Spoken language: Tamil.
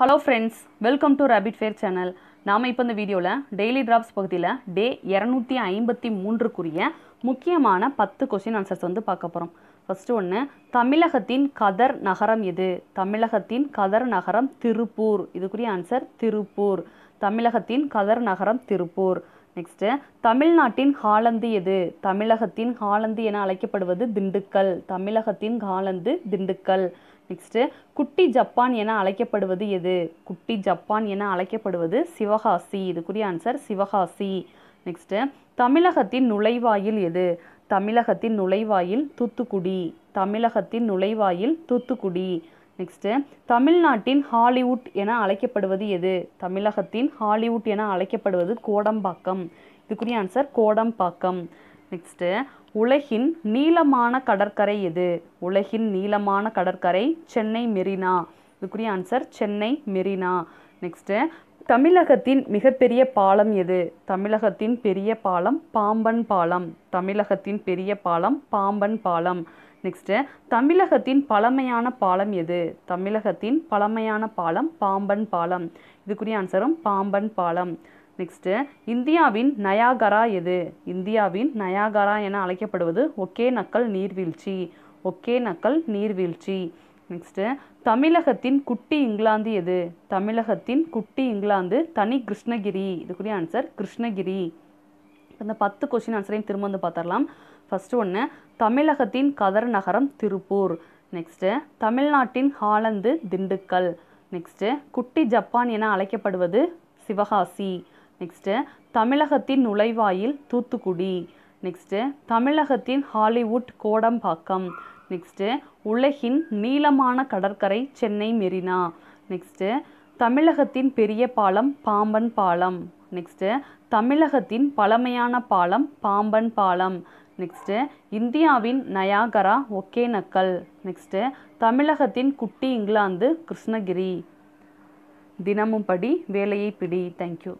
hello friends welcome to rapid fair channel நாம் இப்போ இந்த வீடியோவில் டெய்லி ட்ராப்ஸ் பகுதியில் டே இரநூத்தி ஐம்பத்தி மூன்றுக்குரிய முக்கியமான பத்து கொஷின் ஆன்சர்ஸ் வந்து பார்க்க போகிறோம் ஃபஸ்ட்டு ஒன்று தமிழகத்தின் கதர் நகரம் எது தமிழகத்தின் கதர் நகரம் திருப்பூர் இதுக்குரிய ஆன்சர் திருப்பூர் தமிழகத்தின் கதர் நகரம் திருப்பூர் நெக்ஸ்ட்டு தமிழ்நாட்டின் காலந்து எது தமிழகத்தின் காலந்து என அழைக்கப்படுவது திண்டுக்கல் தமிழகத்தின் காலந்து திண்டுக்கல் நெக்ஸ்ட்டு குட்டி ஜப்பான் என அழைக்கப்படுவது எது குட்டி ஜப்பான் என அழைக்கப்படுவது சிவகாசி இதுக்குரிய ஆன்சர் சிவகாசி நெக்ஸ்ட்டு தமிழகத்தின் நுழைவாயில் எது தமிழகத்தின் நுழைவாயில் தூத்துக்குடி தமிழகத்தின் நுழைவாயில் தூத்துக்குடி நெக்ஸ்ட்டு தமிழ்நாட்டின் ஹாலிவுட் என அழைக்கப்படுவது எது தமிழகத்தின் ஹாலிவுட் என அழைக்கப்படுவது கோடம்பாக்கம் இதுக்குரிய ஆன்சர் கோடம்பாக்கம் நெக்ஸ்ட்டு உலகின் நீளமான கடற்கரை எது உலகின் நீளமான கடற்கரை சென்னை மெரினா இதுக்குரிய ஆன்சர் சென்னை மெரினா நெக்ஸ்ட்டு தமிழகத்தின் மிகப்பெரிய பாலம் எது தமிழகத்தின் பெரிய பாலம் பாம்பன் பாலம் தமிழகத்தின் பெரிய பாலம் பாம்பன் பாலம் நெக்ஸ்ட்டு தமிழகத்தின் பழமையான பாலம் எது தமிழகத்தின் பழமையான பாலம் பாம்பன் பாலம் இதுக்குரிய ஆன்சரும் பாம்பன் பாலம் நெக்ஸ்ட்டு இந்தியாவின் நயாகரா எது இந்தியாவின் நயாகரா என அழைக்கப்படுவது ஒகே நக்கல் நீர்வீழ்ச்சி ஒகே நக்கல் நீர்வீழ்ச்சி நெக்ஸ்ட்டு தமிழகத்தின் குட்டி இங்கிலாந்து எது தமிழகத்தின் குட்டி இங்கிலாந்து தனி கிருஷ்ணகிரி இதுக்குரிய ஆன்சர் கிருஷ்ணகிரி இந்த பத்து கொஸ்டின் ஆன்சரையும் திரும்ப வந்து பார்த்துடலாம் ஃபஸ்ட்டு ஒன்று தமிழகத்தின் கதர் நகரம் திருப்பூர் நெக்ஸ்ட்டு தமிழ்நாட்டின் ஹாலந்து திண்டுக்கல் நெக்ஸ்ட்டு குட்டி ஜப்பான் என அழைக்கப்படுவது சிவகாசி நெக்ஸ்ட்டு தமிழகத்தின் நுழைவாயில் தூத்துக்குடி நெக்ஸ்ட்டு தமிழகத்தின் ஹாலிவுட் கோடம்பாக்கம் நெக்ஸ்ட்டு உலகின் நீளமான கடற்கரை சென்னை மெரினா நெக்ஸ்ட்டு தமிழகத்தின் பெரிய பாலம் பாம்பன் பாலம் நெக்ஸ்ட்டு தமிழகத்தின் பழமையான பாலம் பாம்பன் பாலம் நெக்ஸ்ட்டு இந்தியாவின் நயாகரா ஒகேனக்கல் நெக்ஸ்ட்டு தமிழகத்தின் குட்டி இங்கிலாந்து கிருஷ்ணகிரி தினமும் படி வேலையை பிடி தேங்க்யூ